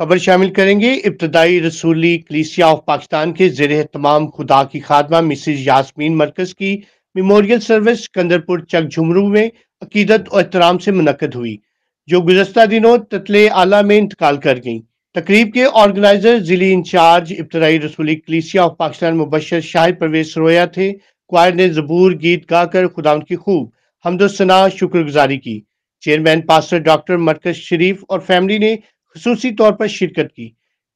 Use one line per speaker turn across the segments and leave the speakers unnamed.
खबर शामिल करेंगे इब्तदाई रसूली कलीसिया ऑफ पाकिस्तान के जेर तमाम खुदा की खादमा मिसिज यासमीन मरकज की मेमोरियल सर्विस कंदरपुर चक झुमरू में अकीदत और एहतराम से मुनद हुई जो गुजशत दिनों ततले आला में इंतकाल कर गई तकरीब के ऑर्गेनाइजर जिली इंचार्ज इब्तदाई रसूली कलीसिया ऑफ पाकिस्तान मुबशर शाह परवेज रोया थे क्वायर ने जबूर गीत गाकर खुदा उनकी खूब हमदोसना शुक्रगुजारी की chairman pastor doctor Markaz Sharif और फैमिली ने खसूसी तौर पर शिरकत की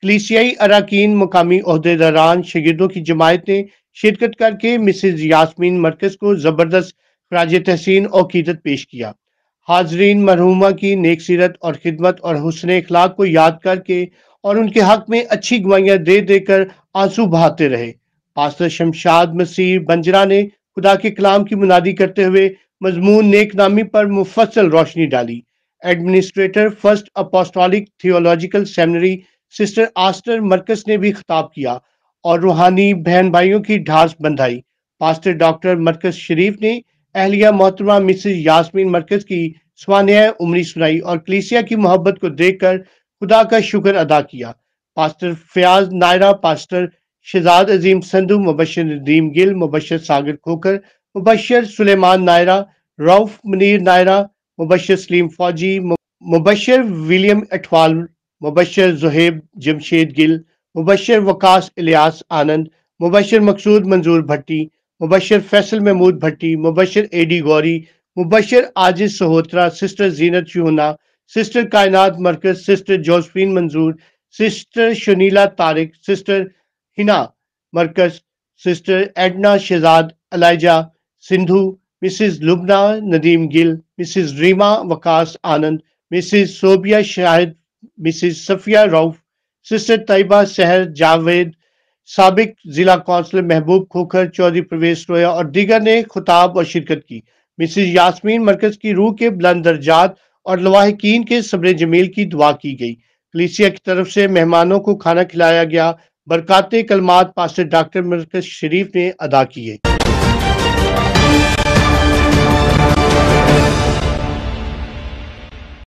कलिसियाई अरकान मुकामी अहदेदारान शहीदों की जमायत ने शिरकत करके मिसिज यासमीन मरकज को ज़बरदस्त खराज तहसीन और कीदत पेश किया हाजरीन मरहुमा की नेक सीरत और खिदमत और हसन अखलाक को याद करके और उनके हक में अच्छी गवाइयाँ दे देकर आंसू बहाते रहे पास्टर शमशाद मसीह बंजरा ने खुदा के कलाम की मुनादी करते हुए मजमून नेक नामी पर मुफसल रोशनी डाली administrator first apostolic theological seminary sister Esther Marcus ने भी खिताब किया और रूहानी बहन भाइयों की ढांस बंधाई पास्टर डॉक्टर मरकज शरीफ ने अहलिया मोहतरमा मिसेज यास्मीन मरकज की स्वान्याय उमरी सुनाई और कलीसिया की मोहब्बत को देखकर खुदा का शुक्र अदा किया pastor Fayyaz Nayyar pastor Shahzad Azeem Sandhu Mubashar Nadeem Gill Mubashar Sagar Khokhar Mubashar Suleman Nayyar Rauf Munir Nayyar Mubashar Saleem Fauji Mubashar William Athwal Mubashar Zaheb Jamshed Gill Mubashar Waqas Ilyas Anand Mubashar Maqsood Manzoor Bhatti Mubashar Faisal Mahmood Bhatti Mubashar Eddie Gauri Mubashar Aziz Sahotra sister Zeenat Shehna sister Kainat Markaz sister Josephine Manzoor sister Shanila Tariq sister Hina Markaz sister Edna Shahzad ELISA Sindhu Mrs. Lubna Nadim Gill, Mrs. Rima Wakas Anand, Mrs. Sobia Shahid, Mrs. Safia Rauf, Sister Taiba Seher Javed, सबक जिला councillor महबूब खोखर चौधरी प्रवेश रोया और दीगर ने खुताब और शिरकत की मिसिज यासमीन मरकज की रूह के बुलंद दर्जात और लवाहकिन के सब्र जमील की दुआ की गई कलिसिया की तरफ से मेहमानों को खाना खिलाया गया बरकते कलमात पास डॉक्टर मरकज शरीफ ने अदा किए